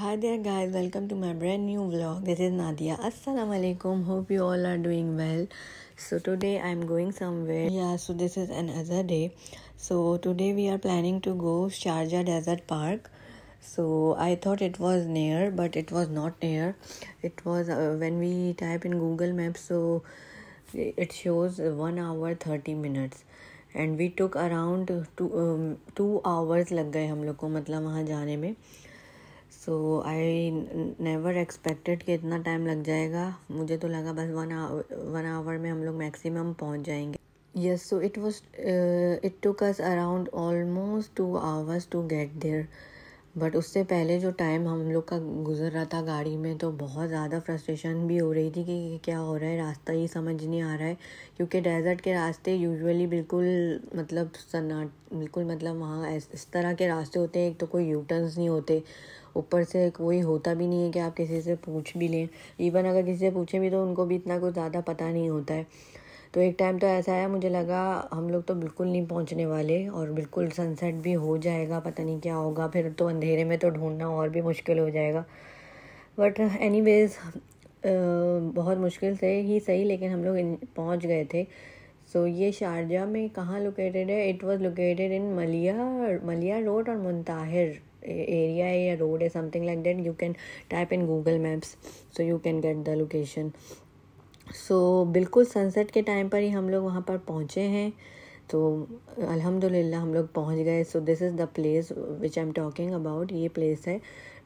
Hi there guys, welcome to my brand new vlog. This is Nadia. Assalamu alaikum. Hope you all are doing well. So today I'm going somewhere. Yeah, so this is another day. So today we are planning to go Sharjah Desert Park. So I thought it was near, but it was not near. It was uh, when we type in Google Maps, so it shows 1 hour 30 minutes. and we took around two two hours लग गए हम लोग को मतलब सो I never expected कि इतना time लग जाएगा मुझे तो लगा बस वन आवर वन आवर में हम लोग मैक्सिमम पहुंच जाएंगे yes so it was it took us around almost two hours to get there but उससे पहले जो टाइम हम लोग का गुजर रहा था गाड़ी में तो बहुत ज़्यादा फ्रस्ट्रेशन भी हो रही थी कि क्या हो रहा है रास्ता ही समझ नहीं आ रहा है क्योंकि डेजर्ट के रास्ते यूजुअली बिल्कुल मतलब सन्नाट बिल्कुल मतलब वहाँ इस तरह के रास्ते होते हैं एक तो कोई यूटर्न्स नहीं होते ऊपर से कोई होता भी नहीं है कि आप किसी से पूछ भी लें इवन अगर किसी से पूछें भी तो उनको भी इतना कुछ ज़्यादा पता नहीं होता है तो एक टाइम तो ऐसा आया मुझे लगा हम लोग तो बिल्कुल नहीं पहुंचने वाले और बिल्कुल सनसेट भी हो जाएगा पता नहीं क्या होगा फिर तो अंधेरे में तो ढूंढना और भी मुश्किल हो जाएगा बट एनी बहुत मुश्किल से ही सही लेकिन हम लोग पहुँच गए थे सो so, ये शारजा में कहाँ लोकेटेड है इट वॉज़ लोकेटेड इन मलिया मलिया रोड और मुनताहिर एरिया है या रोड है something like that you can type in Google Maps so you can get the location so बिल्कुल सनसेट के टाइम पर ही हम लोग वहाँ पर पहुँचे हैं तो अल्हम्दुलिल्लाह हम लोग पहुँच गए so this is the place which I am talking about ये प्लेस है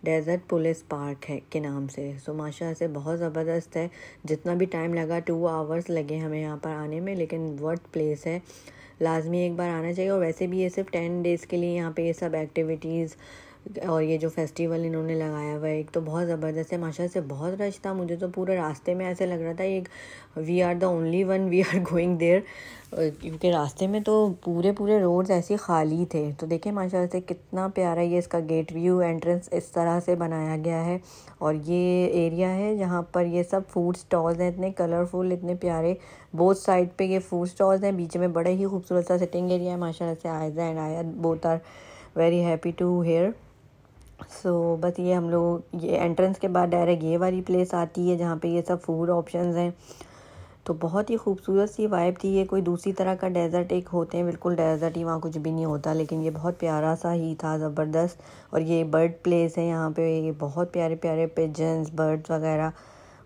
डेजर्ट पुलिस पार्क है के नाम से सो माशा से बहुत ज़बरदस्त है जितना भी टाइम लगा टू आवर्स लगे हमें यहाँ पर आने में लेकिन वर्थ प्लेस है लाजमी एक बार आना चाहिए और वैसे भी ये सिर्फ टेन डेज़ के लिए यहाँ पे ये सब एक्टिविटीज़ और ये जो फेस्टिवल इन्होंने लगाया हुआ है एक तो बहुत ज़बरदस्त है माशा से बहुत रश था मुझे तो पूरे रास्ते में ऐसे लग रहा था एक we are the only one we are going there क्योंकि रास्ते में तो पूरे पूरे रोड्स ऐसे खाली थे तो देखिए माशा से कितना प्यारा ये इसका गेट व्यू एंट्रेंस इस तरह से बनाया गया है और ये एरिया है जहाँ पर ये सब फूड स्टॉल्स हैं इतने कलरफुल इतने प्यारे बोथ साइड पर ये फूड स्टॉल्स हैं बीच में बड़े ही खूबसूरत सा सिटिंग एरिया है माशा से Aiza and Aaya both are very happy to here so so, बस ये हम लोग ये एंट्रेंस के बाद डायरेक्ट ये वाली प्लेस आती है जहाँ पे ये सब फूड ऑप्शंस हैं तो बहुत ही खूबसूरत सी वाइब थी ये कोई दूसरी तरह का डेजर्ट एक होते हैं बिल्कुल डेजर्ट ही वहाँ कुछ भी नहीं होता लेकिन ये बहुत प्यारा सा ही था ज़बरदस्त और ये बर्ड प्लेस है यहाँ पे ये बहुत प्यारे प्यारे पिजन्स बर्ड्स वगैरह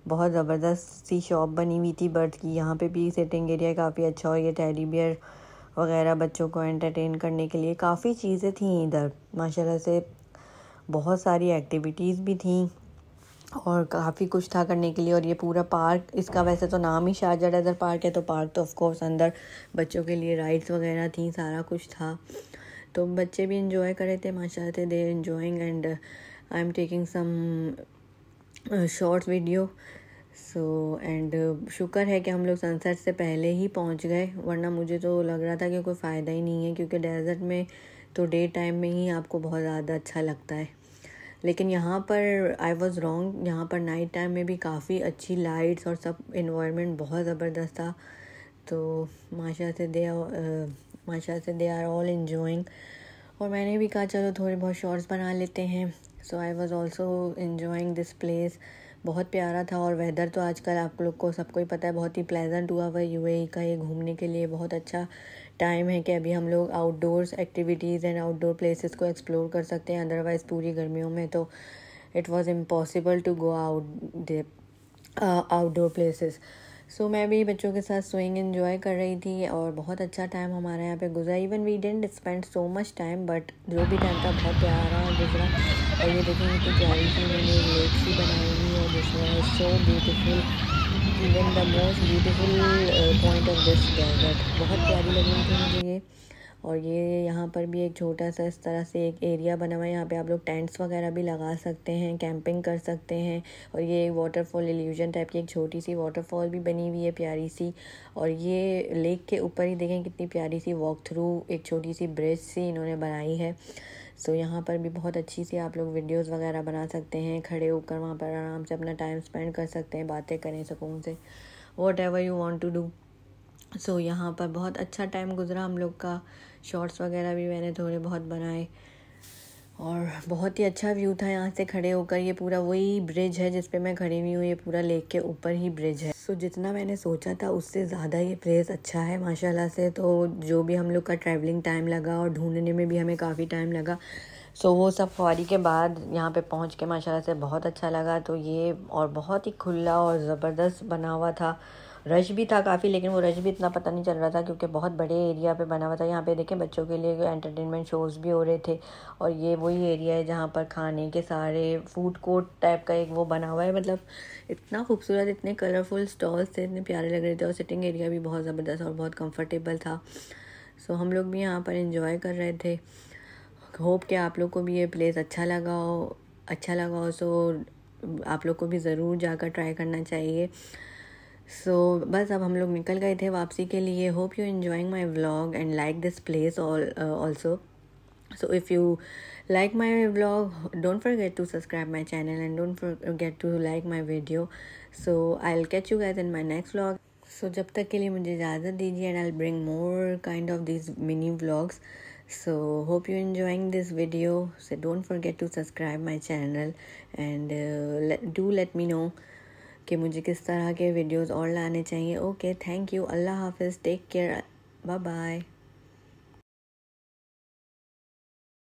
बहुत ज़बरदस्त सी शॉप बनी हुई थी बर्ड्स की यहाँ पर भी सिटिंग एरिया काफ़ी अच्छा और ये टेलीबियर बियर वगैरह बच्चों को एंटरटेन करने के लिए काफ़ी चीज़ें थी इधर माशाल्लाह से बहुत सारी एक्टिविटीज़ भी थी और काफ़ी कुछ था करने के लिए और ये पूरा पार्क इसका वैसे तो नाम ही शाहजहा डेजर पार्क है तो पार्क तो ऑफकोर्स अंदर बच्चों के लिए राइड्स वगैरह थी सारा कुछ था तो बच्चे भी इंजॉय कर रहे थे माशा थे they enjoying and I am taking some shorts video so and शुक्र है कि हम लोग सनसेट से पहले ही पहुंच गए वरना मुझे तो लग रहा था कि कोई फ़ायदा ही नहीं है क्योंकि डेजर्ट में तो डे टाइम में ही आपको बहुत ज़्यादा अच्छा लगता है लेकिन यहाँ पर आई वॉज़ रॉन्ग यहाँ पर नाइट टाइम में भी काफ़ी अच्छी लाइट्स और सब इन्वायरमेंट बहुत ज़बरदस्त था तो माशा से दे माशा से दे आर ऑल इन्जॉइंग और मैंने भी कहा चलो थोड़े बहुत शॉर्ट्स बना लेते हैं so I was also enjoying this place बहुत प्यारा था और वेदर तो आजकल आप लोग को सबको ही पता है बहुत ही प्लेजेंट हुआ हुआ ए e का ये घूमने के लिए बहुत अच्छा टाइम है कि अभी हम लोग outdoors activities and outdoor places को एक्सप्लोर कर सकते हैं अदरवाइज़ पूरी गर्मियों में तो it was impossible to go out outdoor places so so, मैं भी बच्चों के साथ स्विंग इन्जॉय कर रही थी और बहुत अच्छा टाइम हमारे यहाँ पे गुजरा even we didn't spend so much time but जो भी टाइम था बहुत प्यारा और गुजरा और ये देखेंगे तो प्यारी थी मैंने लेक सी बनाई हुई और जिसमें so beautiful even the most beautiful point of this desert बहुत प्यारी लगी थी मुझे ये और ये यहाँ पर भी एक छोटा सा इस तरह से एक एरिया बना हुआ है यहाँ पे आप लोग टेंट्स वगैरह भी लगा सकते हैं कैंपिंग कर सकते हैं और ये वाटरफॉल एल्यूजन टाइप की एक छोटी सी वाटरफॉल भी बनी हुई है प्यारी सी और ये लेक के ऊपर ही देखें कितनी प्यारी सी वॉक थ्रू एक छोटी सी ब्रिज सी इन्होंने बनाई है सो so, यहाँ पर भी बहुत अच्छी सी आप लोग वीडियोस वगैरह बना सकते हैं खड़े होकर वहाँ पर आराम से अपना टाइम स्पेंड कर सकते हैं बातें करें सकून से whatever you want to do so so, यहाँ पर बहुत अच्छा टाइम गुजरा हम लोग का शॉर्ट्स वगैरह भी मैंने थोड़े बहुत बनाए और बहुत ही अच्छा व्यू था यहाँ से खड़े होकर ये पूरा वही ब्रिज है जिस पे मैं खड़ी हुई हूँ ये पूरा लेक के ऊपर ही ब्रिज है सो so, जितना मैंने सोचा था उससे ज़्यादा ये प्लेस अच्छा है माशाल्लाह से तो जो भी हम लोग का ट्रैवलिंग टाइम लगा और ढूंढने में भी हमें काफ़ी टाइम लगा सो so, वो सब सफारी के बाद यहाँ पे पहुँच के माशाला से बहुत अच्छा लगा तो ये और बहुत ही खुला और ज़बरदस्त बना हुआ था रश भी था काफ़ी लेकिन वो रश भी इतना पता नहीं चल रहा था क्योंकि बहुत बड़े एरिया पे बना हुआ था यहाँ पे देखें बच्चों के लिए एंटरटेनमेंट शोज़ भी हो रहे थे और ये वही एरिया है जहाँ पर खाने के सारे फूड कोर्ट टाइप का एक वो बना हुआ है मतलब इतना खूबसूरत इतने कलरफुल स्टॉल्स थे इतने प्यारे लग रहे थे और सिटिंग एरिया भी बहुत ज़बरदस्त और बहुत कम्फर्टेबल था सो हम लोग भी यहाँ पर इंजॉय कर रहे थे होप कि आप लोग को भी ये प्लेस अच्छा लगा हो अच्छा लगा हो सो आप लोग को भी ज़रूर जाकर ट्राई करना चाहिए सो so, बस अब हम लोग निकल गए थे वापसी के लिए hope you enjoying my vlog and like this place also so if you like my vlog don't forget to subscribe my channel and don't forget to like my video so I catch you get in my next vlog so जब तक के लिए मुझे इजाज़त दीजिए and I bring more kind of this mini vlogs so hope you enjoying this video so don't forget to subscribe my channel and do let me know कि मुझे किस तरह के वीडियोस और लाने चाहिए ओके थैंक यू अल्लाह हाफिज़ take care bye bye